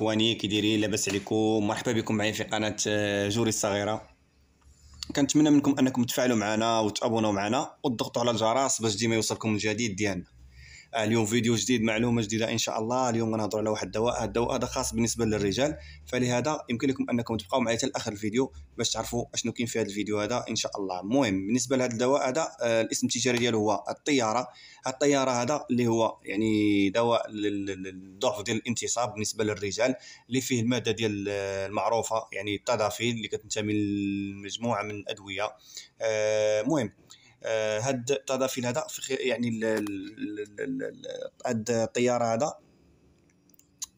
اخواني كي دايرين لاباس عليكم مرحبا بكم معايا في قناه آه، جوري الصغيره كنتمنى منكم انكم تفعلوا معنا وتابونوا معنا وتضغطوا على الجرس باش ديما يوصلكم الجديد ديالنا اليوم فيديو جديد معلومه جديده ان شاء الله اليوم غنهضرو على واحد الدواء الدواء هذا خاص بالنسبه للرجال فلهذا يمكن لكم انكم تبقاو معايا حتى آخر الفيديو باش تعرفوا اشنو كاين في هذا الفيديو هذا ان شاء الله المهم بالنسبه لهذا الدواء هذا آه، الاسم التجاري ديالو هو الطياره الطياره هذا اللي هو يعني دواء للضعف ديال الانتصاب بالنسبه للرجال اللي فيه الماده ديال آه، المعروفه يعني التدافيل اللي كتنتمي لمجموعه من الادويه آه، المهم آه آه، هاد الطرفين هذا يعني هاد الطياره هذا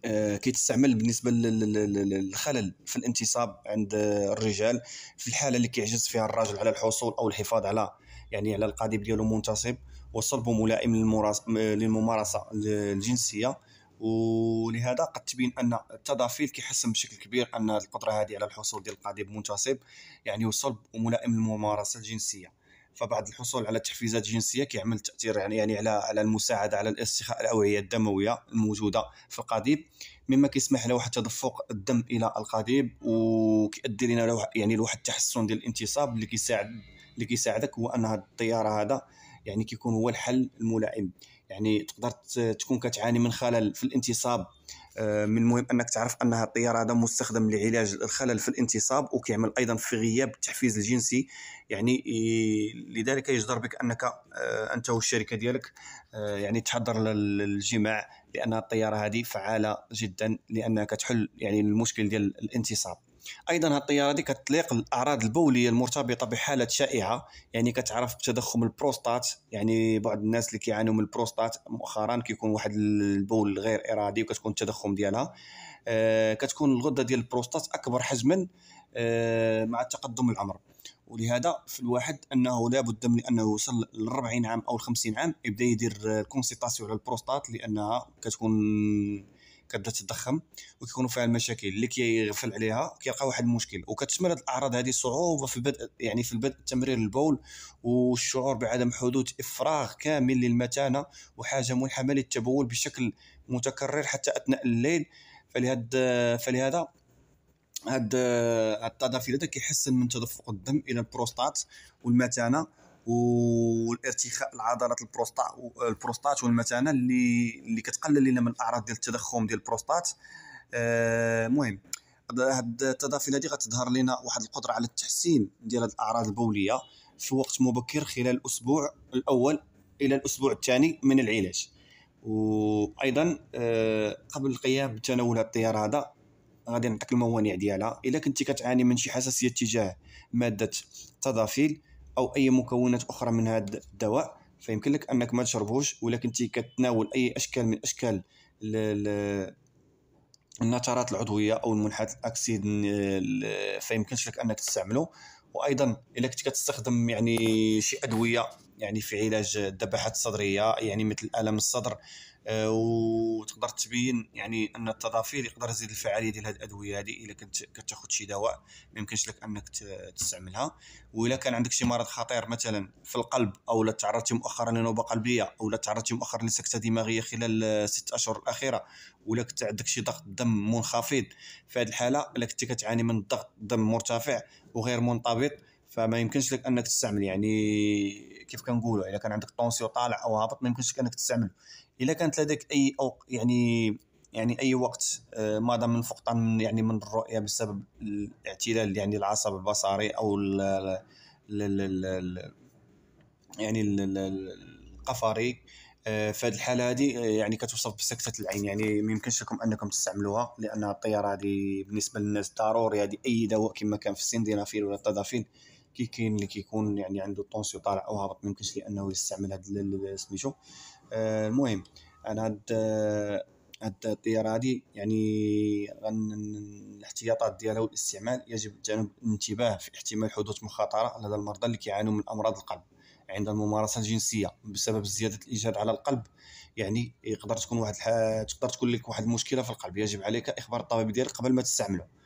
آه، كيتستعمل بالنسبه للخلل في الانتصاب عند الرجال في الحاله اللي كيعجز فيها الرجل على الحصول او الحفاظ على يعني على القضيب ديالو منتصب وصلب ملائم للممارسه الجنسيه ولهذا قد تبين ان التضافيل كيحسن بشكل كبير ان القدره هذه على الحصول ديال القاضب منتصب يعني وصلب وملائم للممارسه الجنسيه فبعد الحصول على تحفيزات جنسيه كيعمل تاثير يعني, يعني على على المساعده على الاستخاء الاوعيه الدمويه الموجوده في القضيب مما كيسمح له واحد تدفق الدم الى القضيب وكيؤدي لنا لوح يعني لواحد التحسن ديال الانتصاب اللي كيساعد اللي كيساعدك هو ان هذا الطيار هذا يعني كيكون هو الحل الملائم يعني تقدر تكون كتعاني من خلل في الانتصاب آه، من المهم انك تعرف ان الطيار هذا مستخدم لعلاج الخلل في الانتصاب وكيعمل ايضا في غياب التحفيز الجنسي يعني لذلك يجدر بك انك آه، انت والشركه ديالك آه، يعني تحضر للجماع لان الطياره هذه فعاله جدا لانها كتحل يعني المشكل ديال الانتصاب ايضا الطياره دي كتليق الاعراض البوليه المرتبطه بحالات شائعه يعني كتعرف بتضخم البروستات يعني بعض الناس اللي كيعانوا من البروستات مؤخرا كيكون واحد البول غير ارادي وكتكون التضخم ديالها آه، كتكون الغده ديال البروستات اكبر حجما آه، مع تقدم العمر ولهذا في الواحد انه لابد من انه يوصل ل 40 عام او 50 عام يبدا يدير الكونسيطاسيون على البروستات لانها كتكون كتبدا تضخم وكيكونوا فيها المشاكل اللي كيغفل عليها كيلقى واحد المشكل وكتشمل الاعراض هذه صعوبه في البدء يعني في البدء تمرير البول والشعور بعدم حدوث افراغ كامل للمتانه وحاجه ملحمه للتبول بشكل متكرر حتى اثناء الليل فلهذا فلهذا هاد التضافي هذا كيحسن من تدفق الدم الى البروستات والمتانه والارتخاء العضلات البروستات البروستات والمثانه اللي اللي كتقلل لنا من الاعراض ديال التضخم ديال البروستات المهم آه التضافيل هذه غتظهر لنا واحد القدره على التحسين ديال الاعراض البوليه في وقت مبكر خلال الاسبوع الاول الى الاسبوع الثاني من العلاج وايضا آه قبل القيام بتناول هذا التيار هذا غادي نعطيك الموانع ديالها الا كنتي كتعاني من شي حساسيه تجاه ماده التضافيل او اي مكونات اخرى من هذا الدواء فيمكن لك انك ما تشربوش ولكن انت كتناول اي اشكال من اشكال النترات العضويه او المنحات الاكسيد فيمكنش لك انك تستعمله وايضا الا كنت كتستخدم يعني شي ادويه يعني في علاج الذبحات الصدريه يعني مثل الم الصدر آه، وتقدر تبين يعني ان التضافير يقدر يزيد الفعاليه ديال هذه الادويه هذه الا كنت كتاخذ شي دواء ما يمكنش لك انك تستعملها والا كان عندك شي مرض خطير مثلا في القلب او لا تعرضتي مؤخرا لنوبه قلبيه او لا تعرضتي مؤخرا لسكته دماغيه خلال ست اشهر الاخيره ولا كنت عندك شي ضغط دم منخفض في هذه الحاله الا كنت كتعاني من ضغط دم مرتفع وغير منضبط فما يمكنش لك انك تستعمل يعني كيف كنقولوا اذا كان عندك طونسيو طالع او هابط ما يمكنش انك تستعمله اذا كانت لديك اي او يعني يعني اي وقت آه، دام من فقدان من يعني من الرؤيه بسبب الاعتلال يعني العصب البصري او الـ الـ الـ يعني القفري في هذه الحاله هذه آه، يعني كتوصف بسكته العين يعني ما يمكنش لكم انكم تستعملوها لان الطياره هذه بالنسبه للناس ضروري هذه اي دواء كما كان في السندينافيل ولا التدافين كي كاين اللي كيكون يعني عنده طونسيو طالع او هابط ما يمكنش لانه يستعمل هاد سميتو آه، المهم انا هاد آه، هاد الطياره هادي يعني غن الاحتياطات ديالها والاستعمال يجب جانب الانتباه في احتمال حدوث مخاطره لدى المرضى اللي كيعانوا من امراض القلب عند الممارسه الجنسيه بسبب زياده الايجاد على القلب يعني يقدر تكون واحد تقدر تكون لك واحد المشكله في القلب يجب عليك اخبار الطبيب ديالك قبل ما تستعمله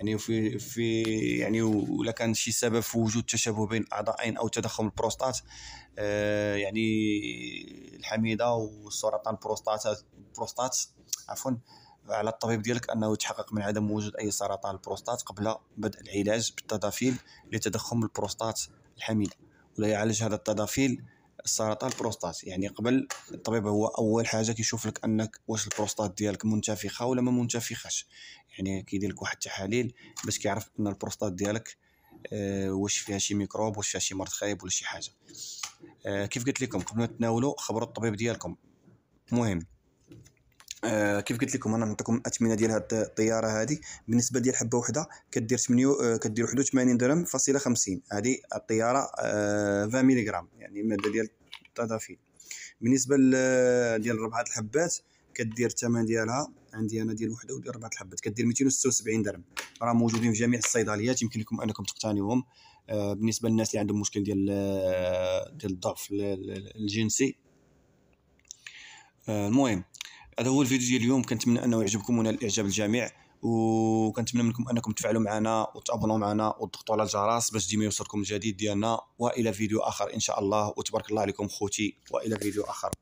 يعني في في يعني ولا كان شي سبب في وجود تشابه بين اعضائين او تضخم البروستات آه يعني الحميده وسرطان البروستات البروستات عفوا على الطبيب ديالك انه يتحقق من عدم وجود اي سرطان البروستات قبل بدء العلاج بالتضافيل لتضخم البروستات الحميده ولا يعالج هذا التضافيل السرطان البروستات يعني قبل الطبيب هو اول حاجه كيشوف لك انك واش البروستات ديالك منتفخه ولا ما منتفخاش يعني كيدير لك واحد التحاليل باش كيعرف ان البروستات ديالك آه واش فيها شي ميكروب واش فيها شي مرض خايب ولا شي حاجه آه كيف قلت لكم قبل ما تناولوا خبروا الطبيب ديالكم مهم آه كيف قلت لكم انا نعطيكم الاثمنه ديال هاد الطياره هادي بالنسبه ديال حبه وحده كدير 8 آه كدير حدود درهم فاصله 50 هذه الطياره آه 20 ملغرام يعني الماده ديال الطدافي بالنسبه ديال ربعه الحبات كدير الثمن ديالها عندي انا ديال وحده ودير ربعه الحبات كدير 276 درهم راه موجودين في جميع الصيدليات يمكن لكم انكم تقتنيوهم آه بالنسبه للناس اللي عندهم مشكل ديال آه، ديال الضعف الجنسي آه، المهم هذا هو الفيديو ديال اليوم كنتمنى انه يعجبكم ونال الاعجاب الجميع وكنتمنى منكم انكم تفعلوا معنا وتابونوا معنا وتضغطوا على الجرس باش ديما يوصلكم الجديد ديالنا والى فيديو اخر ان شاء الله وتبارك الله عليكم خوتي والى فيديو اخر